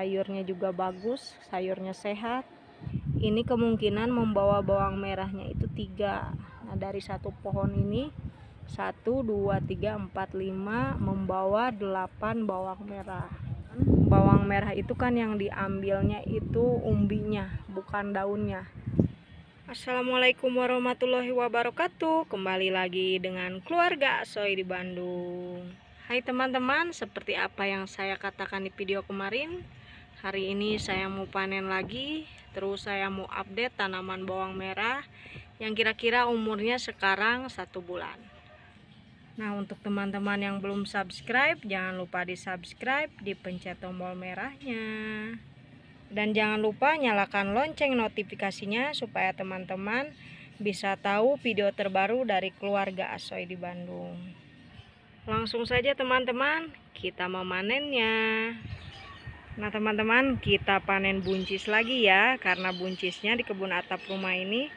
sayurnya juga bagus sayurnya sehat ini kemungkinan membawa bawang merahnya itu tiga nah dari satu pohon ini satu dua tiga empat lima membawa delapan bawang merah bawang merah itu kan yang diambilnya itu umbinya bukan daunnya Assalamualaikum warahmatullahi wabarakatuh kembali lagi dengan keluarga Soy di Bandung Hai teman-teman seperti apa yang saya katakan di video kemarin hari ini saya mau panen lagi terus saya mau update tanaman bawang merah yang kira-kira umurnya sekarang satu bulan nah untuk teman-teman yang belum subscribe jangan lupa di subscribe di pencet tombol merahnya dan jangan lupa nyalakan lonceng notifikasinya supaya teman-teman bisa tahu video terbaru dari keluarga Asoy di Bandung langsung saja teman-teman kita memanennya Nah teman-teman kita panen buncis lagi ya karena buncisnya di kebun atap rumah ini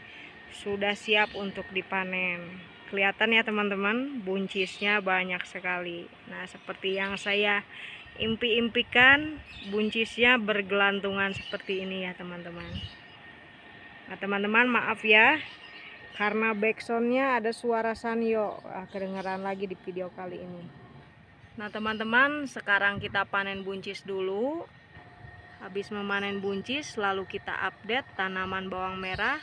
sudah siap untuk dipanen. Kelihatan ya teman-teman buncisnya banyak sekali. Nah seperti yang saya impi-impikan buncisnya bergelantungan seperti ini ya teman-teman. Nah teman-teman maaf ya karena backsoundnya ada suara Sanyo ah, kedengeran lagi di video kali ini Nah teman-teman sekarang kita panen buncis dulu Habis memanen buncis lalu kita update tanaman bawang merah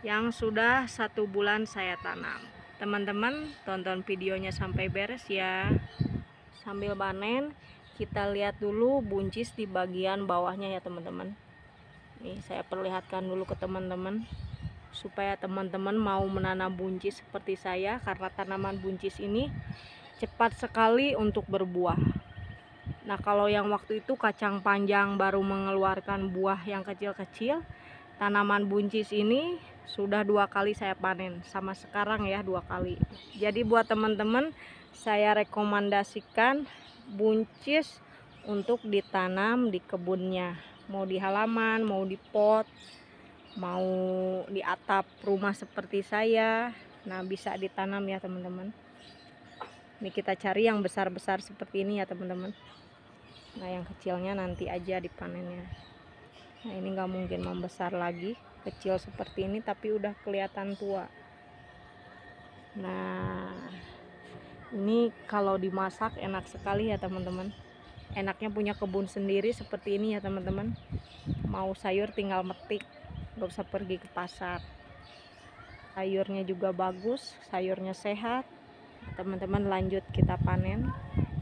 Yang sudah satu bulan saya tanam Teman-teman tonton videonya sampai beres ya Sambil panen kita lihat dulu buncis di bagian bawahnya ya teman-teman Nih saya perlihatkan dulu ke teman-teman Supaya teman-teman mau menanam buncis seperti saya Karena tanaman buncis ini cepat sekali untuk berbuah. Nah, kalau yang waktu itu kacang panjang baru mengeluarkan buah yang kecil-kecil, tanaman buncis ini sudah dua kali saya panen sama sekarang ya dua kali jadi buat teman-teman saya rekomendasikan buncis untuk ditanam di kebunnya mau di halaman mau di pot mau di atap rumah seperti saya nah bisa ditanam ya teman-teman ini kita cari yang besar-besar seperti ini ya teman-teman nah yang kecilnya nanti aja dipanennya nah ini nggak mungkin membesar lagi kecil seperti ini tapi udah kelihatan tua nah ini kalau dimasak enak sekali ya teman-teman enaknya punya kebun sendiri seperti ini ya teman-teman mau sayur tinggal metik nggak usah pergi ke pasar sayurnya juga bagus sayurnya sehat teman-teman lanjut kita panen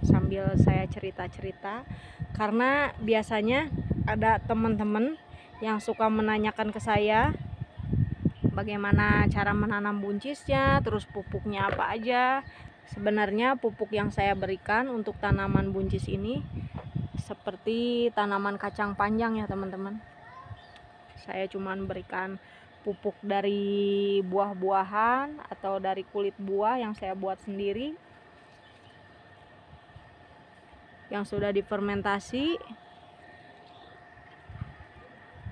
sambil saya cerita-cerita karena biasanya ada teman-teman yang suka menanyakan ke saya bagaimana cara menanam buncisnya terus pupuknya apa aja sebenarnya pupuk yang saya berikan untuk tanaman buncis ini seperti tanaman kacang panjang ya teman-teman saya cuma berikan pupuk dari buah-buahan atau dari kulit buah yang saya buat sendiri yang sudah difermentasi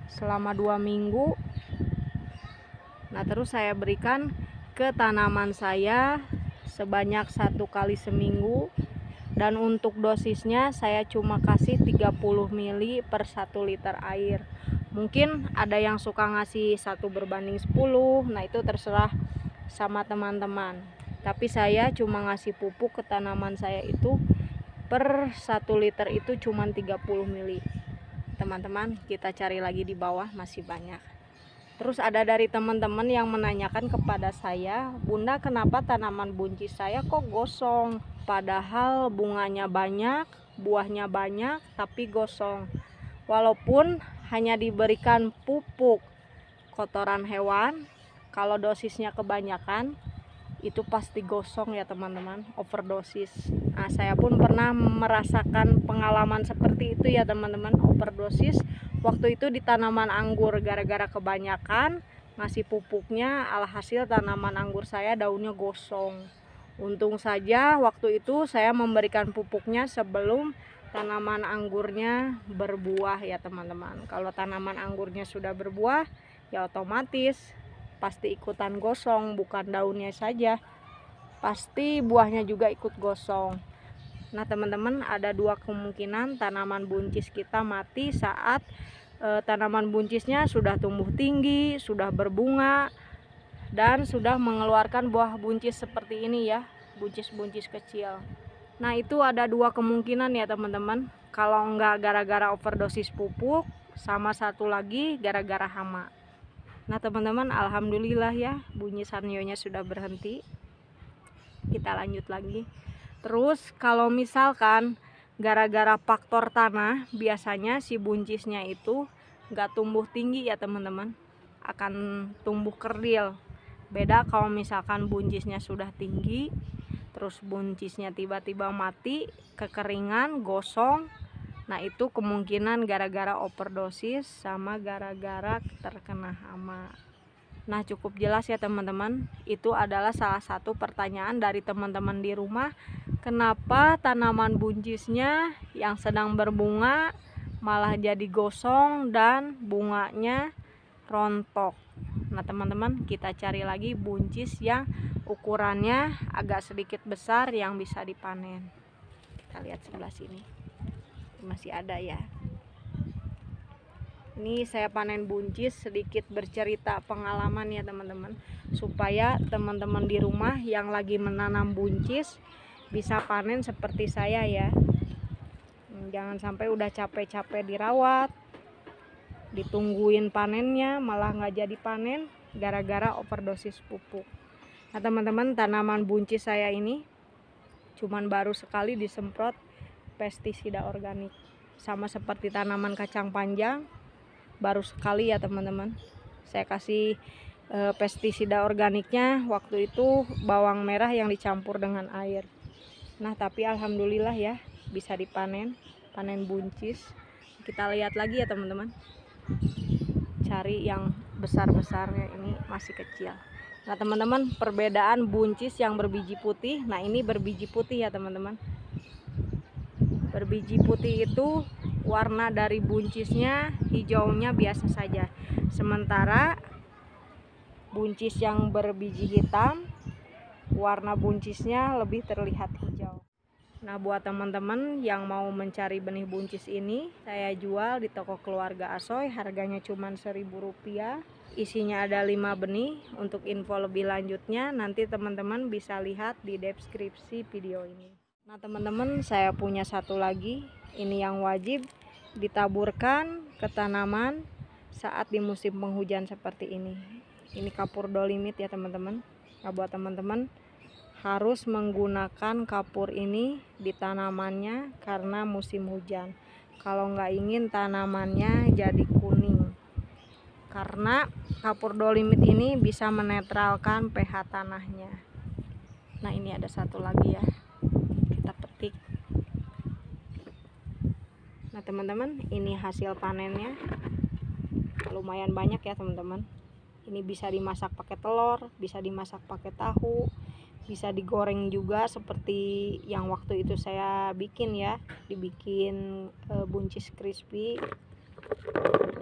selama dua minggu nah terus saya berikan ke tanaman saya sebanyak satu kali seminggu dan untuk dosisnya saya cuma kasih 30 mili per 1 liter air mungkin ada yang suka ngasih satu berbanding 10 nah itu terserah sama teman-teman tapi saya cuma ngasih pupuk ke tanaman saya itu per 1 liter itu cuma 30 mili teman-teman kita cari lagi di bawah masih banyak terus ada dari teman-teman yang menanyakan kepada saya bunda kenapa tanaman bunci saya kok gosong padahal bunganya banyak buahnya banyak tapi gosong walaupun hanya diberikan pupuk kotoran hewan kalau dosisnya kebanyakan itu pasti gosong ya teman-teman overdosis nah saya pun pernah merasakan pengalaman seperti itu ya teman-teman overdosis waktu itu di tanaman anggur gara-gara kebanyakan ngasih pupuknya alhasil tanaman anggur saya daunnya gosong untung saja waktu itu saya memberikan pupuknya sebelum tanaman anggurnya berbuah ya teman-teman kalau tanaman anggurnya sudah berbuah ya otomatis pasti ikutan gosong bukan daunnya saja pasti buahnya juga ikut gosong nah teman-teman ada dua kemungkinan tanaman buncis kita mati saat e, tanaman buncisnya sudah tumbuh tinggi sudah berbunga dan sudah mengeluarkan buah buncis seperti ini ya buncis-buncis kecil Nah itu ada dua kemungkinan ya teman-teman Kalau nggak gara-gara overdosis pupuk Sama satu lagi gara-gara hama Nah teman-teman Alhamdulillah ya Bunyi sanyonya sudah berhenti Kita lanjut lagi Terus kalau misalkan Gara-gara faktor tanah Biasanya si buncisnya itu Nggak tumbuh tinggi ya teman-teman Akan tumbuh kerdil Beda kalau misalkan buncisnya sudah tinggi terus buncisnya tiba-tiba mati kekeringan gosong nah itu kemungkinan gara-gara overdosis sama gara-gara terkena hama Nah cukup jelas ya teman-teman Itu adalah salah satu pertanyaan dari teman-teman di rumah Kenapa tanaman buncisnya yang sedang berbunga malah jadi gosong dan bunganya rontok nah teman-teman kita cari lagi buncis yang ukurannya agak sedikit besar yang bisa dipanen kita lihat sebelah sini masih ada ya ini saya panen buncis sedikit bercerita pengalaman ya teman-teman supaya teman-teman di rumah yang lagi menanam buncis bisa panen seperti saya ya hmm, jangan sampai udah capek-capek dirawat ditungguin panennya malah nggak jadi panen gara-gara overdosis pupuk nah teman-teman tanaman buncis saya ini cuman baru sekali disemprot pestisida organik sama seperti tanaman kacang panjang baru sekali ya teman-teman saya kasih e, pestisida organiknya waktu itu bawang merah yang dicampur dengan air nah tapi alhamdulillah ya bisa dipanen panen buncis kita lihat lagi ya teman-teman cari yang besar-besarnya ini masih kecil nah teman-teman perbedaan buncis yang berbiji putih nah ini berbiji putih ya teman-teman berbiji putih itu warna dari buncisnya hijaunya biasa saja sementara buncis yang berbiji hitam warna buncisnya lebih terlihat hijau Nah buat teman-teman yang mau mencari benih buncis ini saya jual di toko keluarga Asoy harganya cuma seribu rupiah. isinya ada lima benih untuk info lebih lanjutnya nanti teman-teman bisa lihat di deskripsi video ini Nah teman-teman saya punya satu lagi ini yang wajib ditaburkan ke tanaman saat di musim penghujan seperti ini ini kapur dolimit ya teman-teman Nah buat teman-teman harus menggunakan kapur ini di tanamannya karena musim hujan kalau nggak ingin tanamannya jadi kuning karena kapur dolimit ini bisa menetralkan pH tanahnya nah ini ada satu lagi ya kita petik nah teman-teman ini hasil panennya lumayan banyak ya teman-teman ini bisa dimasak pakai telur bisa dimasak pakai tahu bisa digoreng juga seperti yang waktu itu saya bikin ya dibikin e, buncis crispy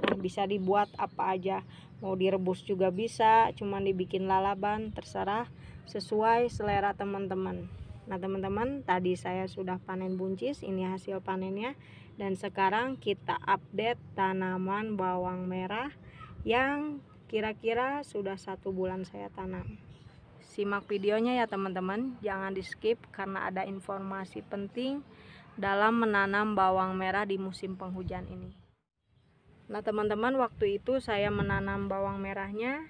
nah bisa dibuat apa aja mau direbus juga bisa cuman dibikin lalaban terserah sesuai selera teman-teman nah teman-teman tadi saya sudah panen buncis ini hasil panennya dan sekarang kita update tanaman bawang merah yang kira-kira sudah satu bulan saya tanam Simak videonya ya teman-teman, jangan di skip karena ada informasi penting dalam menanam bawang merah di musim penghujan ini. Nah teman-teman waktu itu saya menanam bawang merahnya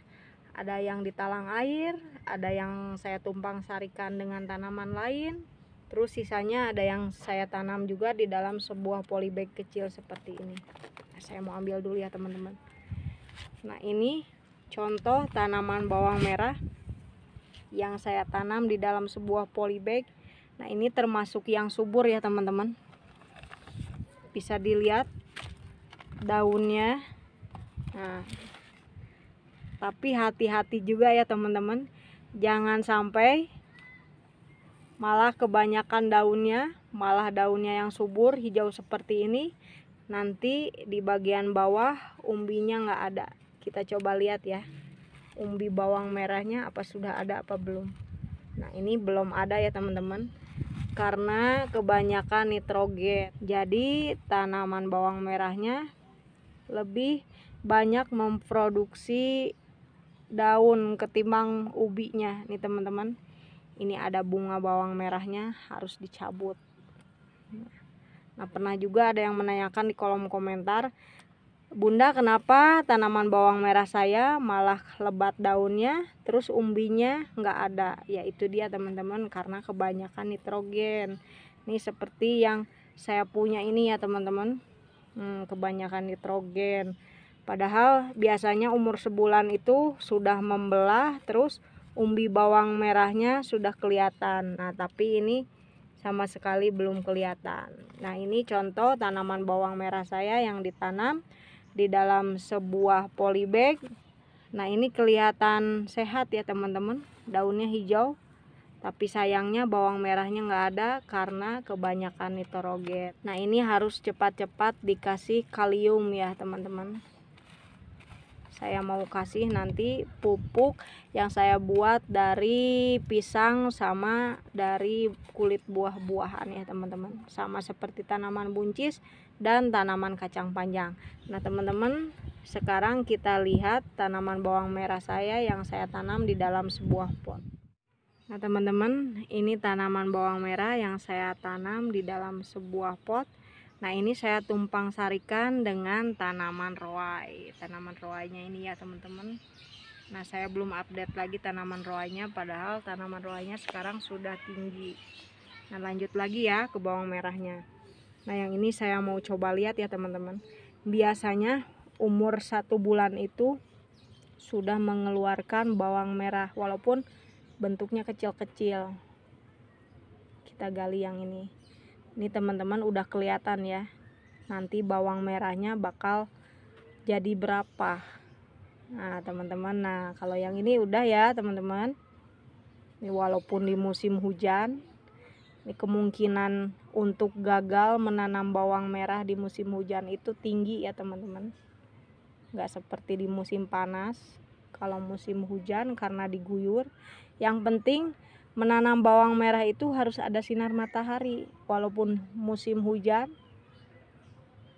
ada yang ditalang air, ada yang saya tumpang sarikan dengan tanaman lain, terus sisanya ada yang saya tanam juga di dalam sebuah polybag kecil seperti ini. Nah, saya mau ambil dulu ya teman-teman. Nah ini contoh tanaman bawang merah yang saya tanam di dalam sebuah polybag. Nah, ini termasuk yang subur ya, teman-teman. Bisa dilihat daunnya. Nah, tapi hati-hati juga ya, teman-teman. Jangan sampai malah kebanyakan daunnya, malah daunnya yang subur hijau seperti ini. Nanti di bagian bawah umbinya nggak ada. Kita coba lihat ya umbi bawang merahnya apa sudah ada apa belum nah ini belum ada ya teman-teman karena kebanyakan nitrogen jadi tanaman bawang merahnya lebih banyak memproduksi daun ketimbang ubinya nih teman-teman ini ada bunga bawang merahnya harus dicabut nah pernah juga ada yang menanyakan di kolom komentar Bunda kenapa tanaman bawang merah saya malah lebat daunnya terus umbinya nggak ada ya itu dia teman-teman karena kebanyakan nitrogen ini seperti yang saya punya ini ya teman-teman hmm, kebanyakan nitrogen padahal biasanya umur sebulan itu sudah membelah terus umbi bawang merahnya sudah kelihatan nah tapi ini sama sekali belum kelihatan nah ini contoh tanaman bawang merah saya yang ditanam di dalam sebuah polybag. Nah, ini kelihatan sehat ya, teman-teman. Daunnya hijau. Tapi sayangnya bawang merahnya nggak ada karena kebanyakan nitrogen. Nah, ini harus cepat-cepat dikasih kalium ya, teman-teman. Saya mau kasih nanti pupuk yang saya buat dari pisang sama dari kulit buah-buahan ya, teman-teman. Sama seperti tanaman buncis, dan tanaman kacang panjang. Nah, teman-teman, sekarang kita lihat tanaman bawang merah saya yang saya tanam di dalam sebuah pot. Nah, teman-teman, ini tanaman bawang merah yang saya tanam di dalam sebuah pot. Nah, ini saya tumpang sarikan dengan tanaman roai. Tanaman roainya ini ya, teman-teman. Nah, saya belum update lagi tanaman roainya padahal tanaman roainya sekarang sudah tinggi. Nah, lanjut lagi ya ke bawang merahnya. Nah yang ini saya mau coba lihat ya teman-teman. Biasanya umur satu bulan itu sudah mengeluarkan bawang merah walaupun bentuknya kecil-kecil. Kita gali yang ini. Ini teman-teman udah kelihatan ya. Nanti bawang merahnya bakal jadi berapa. Nah, teman-teman. Nah, kalau yang ini udah ya, teman-teman. Ini walaupun di musim hujan, ini kemungkinan untuk gagal menanam bawang merah di musim hujan itu tinggi ya teman-teman Gak seperti di musim panas kalau musim hujan karena diguyur yang penting menanam bawang merah itu harus ada sinar matahari walaupun musim hujan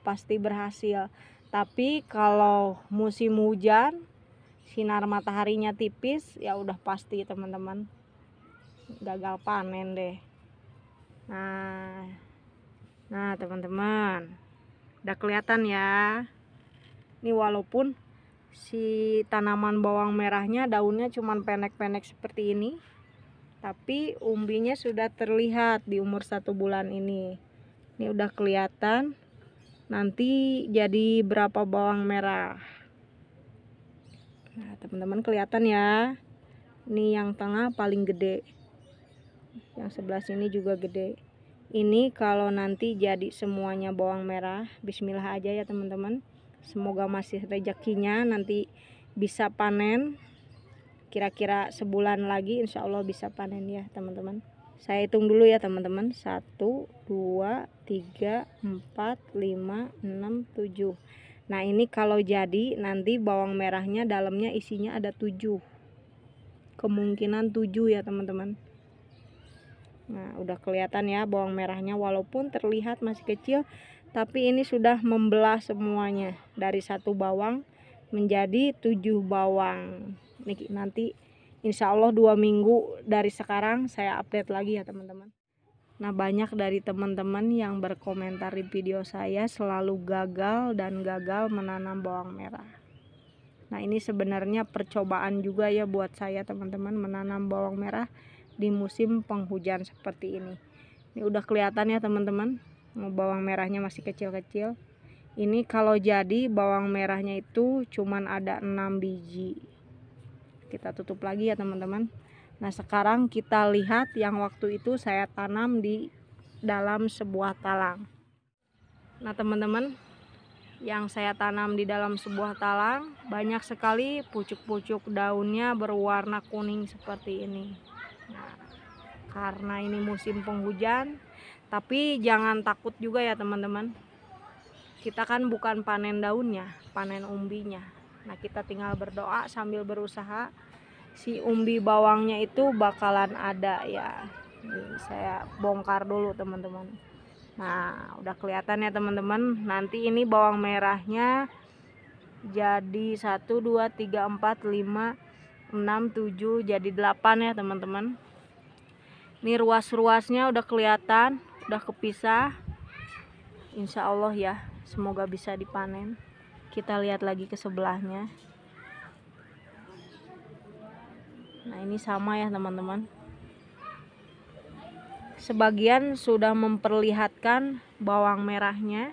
pasti berhasil tapi kalau musim hujan sinar mataharinya tipis ya udah pasti teman-teman gagal panen deh Nah, nah teman-teman, udah kelihatan ya. Ini walaupun si tanaman bawang merahnya daunnya cuma pendek-pendek seperti ini, tapi umbinya sudah terlihat di umur satu bulan ini. Ini udah kelihatan. Nanti jadi berapa bawang merah? Nah, teman-teman kelihatan ya. Ini yang tengah paling gede yang sebelah sini juga gede ini kalau nanti jadi semuanya bawang merah bismillah aja ya teman-teman semoga masih rezekinya nanti bisa panen kira-kira sebulan lagi insya Allah bisa panen ya teman-teman saya hitung dulu ya teman-teman 1 2 3 4 5 6 7 nah ini kalau jadi nanti bawang merahnya dalamnya isinya ada 7 kemungkinan 7 ya teman-teman Nah, udah kelihatan ya bawang merahnya walaupun terlihat masih kecil, tapi ini sudah membelah semuanya dari satu bawang menjadi tujuh bawang. Nih, nanti insya Allah dua minggu dari sekarang saya update lagi ya teman-teman. Nah banyak dari teman-teman yang berkomentar di video saya selalu gagal dan gagal menanam bawang merah. Nah ini sebenarnya percobaan juga ya buat saya teman-teman menanam bawang merah di musim penghujan seperti ini ini udah kelihatan ya teman-teman mau bawang merahnya masih kecil-kecil ini kalau jadi bawang merahnya itu cuman ada 6 biji kita tutup lagi ya teman-teman nah sekarang kita lihat yang waktu itu saya tanam di dalam sebuah talang nah teman-teman yang saya tanam di dalam sebuah talang banyak sekali pucuk-pucuk daunnya berwarna kuning seperti ini karena ini musim penghujan tapi jangan takut juga ya teman-teman kita kan bukan panen daunnya panen umbinya nah kita tinggal berdoa sambil berusaha si umbi bawangnya itu bakalan ada ya ini saya bongkar dulu teman-teman nah udah kelihatan ya teman-teman nanti ini bawang merahnya jadi 1 2 3 4 5 6, 7 jadi 8 ya teman-teman ini ruas-ruasnya udah kelihatan udah kepisah Insya Allah ya semoga bisa dipanen kita lihat lagi ke sebelahnya nah ini sama ya teman-teman sebagian sudah memperlihatkan bawang merahnya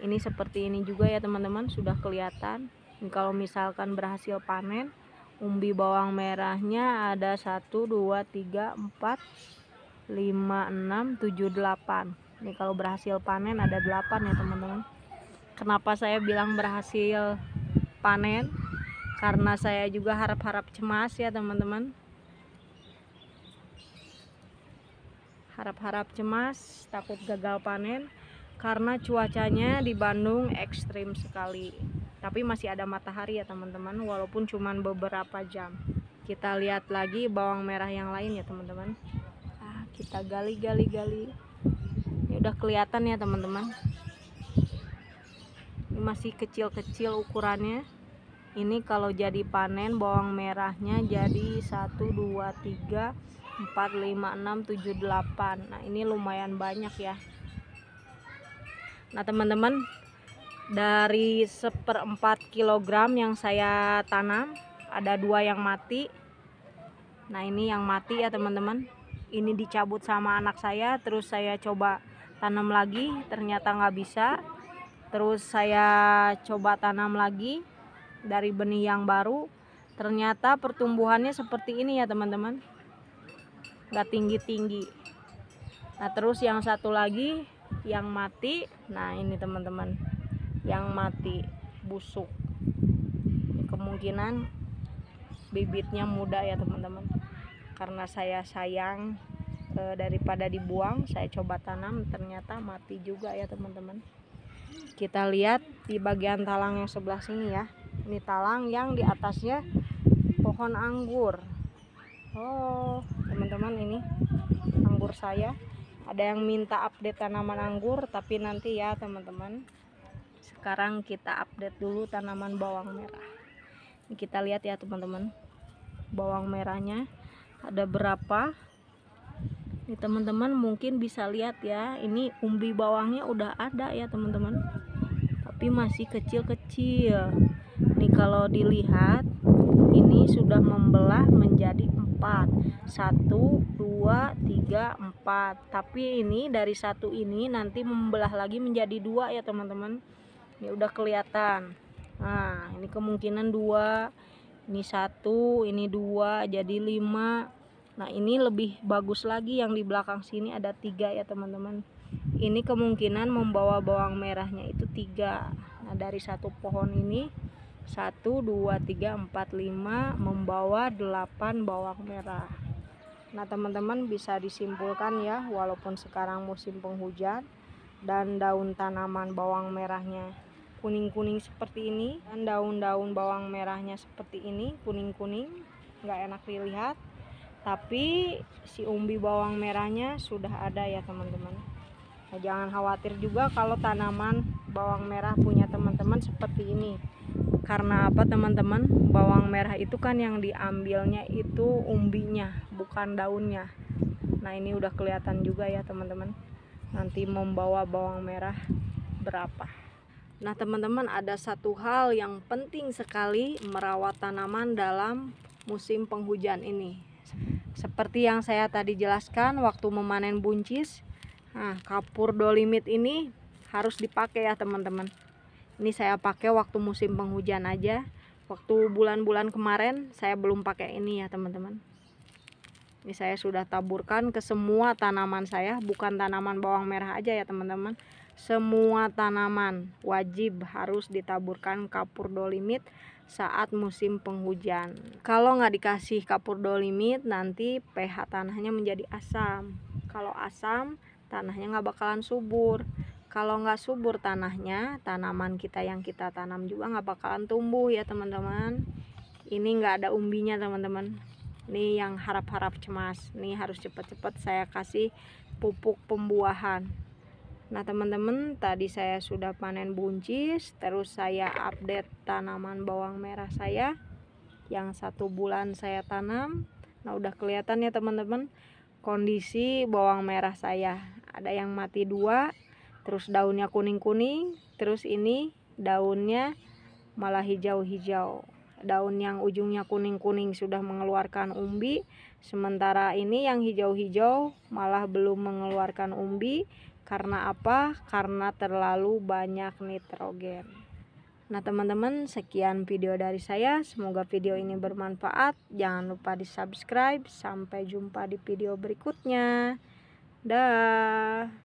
ini seperti ini juga ya teman-teman sudah kelihatan ini kalau misalkan berhasil panen umbi bawang merahnya ada 1 2 3 4 5 6 7 8 ini kalau berhasil panen ada 8 ya teman-teman kenapa saya bilang berhasil panen karena saya juga harap-harap cemas ya teman-teman harap-harap cemas takut gagal panen karena cuacanya di Bandung ekstrim sekali tapi masih ada matahari ya teman-teman walaupun cuman beberapa jam kita lihat lagi bawang merah yang lain ya teman-teman ah, kita gali gali gali ini udah kelihatan ya teman-teman ini masih kecil-kecil ukurannya ini kalau jadi panen bawang merahnya jadi 1 2 3 4 5 6 7 8 nah ini lumayan banyak ya nah teman-teman dari seperempat kilogram yang saya tanam ada dua yang mati nah ini yang mati ya teman-teman ini dicabut sama anak saya terus saya coba tanam lagi ternyata nggak bisa terus saya coba tanam lagi dari benih yang baru ternyata pertumbuhannya seperti ini ya teman-teman nggak tinggi-tinggi nah terus yang satu lagi yang mati nah ini teman-teman yang mati busuk kemungkinan bibitnya muda ya teman-teman karena saya sayang e, daripada dibuang saya coba tanam ternyata mati juga ya teman-teman kita lihat di bagian talang yang sebelah sini ya ini talang yang di atasnya pohon anggur oh teman-teman ini anggur saya ada yang minta update tanaman anggur tapi nanti ya teman-teman sekarang kita update dulu tanaman bawang merah ini kita lihat ya teman-teman bawang merahnya ada berapa ini teman-teman mungkin bisa lihat ya ini umbi bawangnya udah ada ya teman-teman tapi masih kecil-kecil ini kalau dilihat ini sudah membelah menjadi empat satu dua tiga empat tapi ini dari satu ini nanti membelah lagi menjadi dua ya teman-teman ini udah kelihatan nah ini kemungkinan dua ini satu ini dua jadi lima nah ini lebih bagus lagi yang di belakang sini ada tiga ya teman-teman ini kemungkinan membawa bawang merahnya itu tiga nah dari satu pohon ini satu dua tiga empat lima membawa delapan bawang merah nah teman-teman bisa disimpulkan ya walaupun sekarang musim penghujan dan daun tanaman bawang merahnya kuning-kuning seperti ini dan daun-daun bawang merahnya seperti ini kuning-kuning nggak enak dilihat tapi si umbi bawang merahnya sudah ada ya teman-teman nah, jangan khawatir juga kalau tanaman bawang merah punya teman-teman seperti ini karena apa teman-teman bawang merah itu kan yang diambilnya itu umbinya bukan daunnya nah ini udah kelihatan juga ya teman-teman nanti membawa bawang merah berapa Nah, teman-teman, ada satu hal yang penting sekali merawat tanaman dalam musim penghujan ini. Seperti yang saya tadi jelaskan waktu memanen buncis, nah, kapur dolimit ini harus dipakai ya, teman-teman. Ini saya pakai waktu musim penghujan aja. Waktu bulan-bulan kemarin saya belum pakai ini ya, teman-teman ini saya sudah taburkan ke semua tanaman saya bukan tanaman bawang merah aja ya teman-teman semua tanaman wajib harus ditaburkan kapur dolimit saat musim penghujan. Kalau nggak dikasih kapur dolimit, nanti pH tanahnya menjadi asam. Kalau asam, tanahnya nggak bakalan subur. Kalau nggak subur tanahnya, tanaman kita yang kita tanam juga nggak bakalan tumbuh ya teman-teman. Ini nggak ada umbinya teman-teman. Ini yang harap-harap cemas Ini harus cepat-cepat saya kasih pupuk pembuahan nah teman-teman tadi saya sudah panen buncis terus saya update tanaman bawang merah saya yang satu bulan saya tanam nah udah kelihatan ya teman-teman kondisi bawang merah saya ada yang mati dua terus daunnya kuning-kuning terus ini daunnya malah hijau-hijau daun yang ujungnya kuning-kuning sudah mengeluarkan umbi sementara ini yang hijau-hijau malah belum mengeluarkan umbi karena apa? karena terlalu banyak nitrogen nah teman-teman sekian video dari saya semoga video ini bermanfaat jangan lupa di subscribe sampai jumpa di video berikutnya dah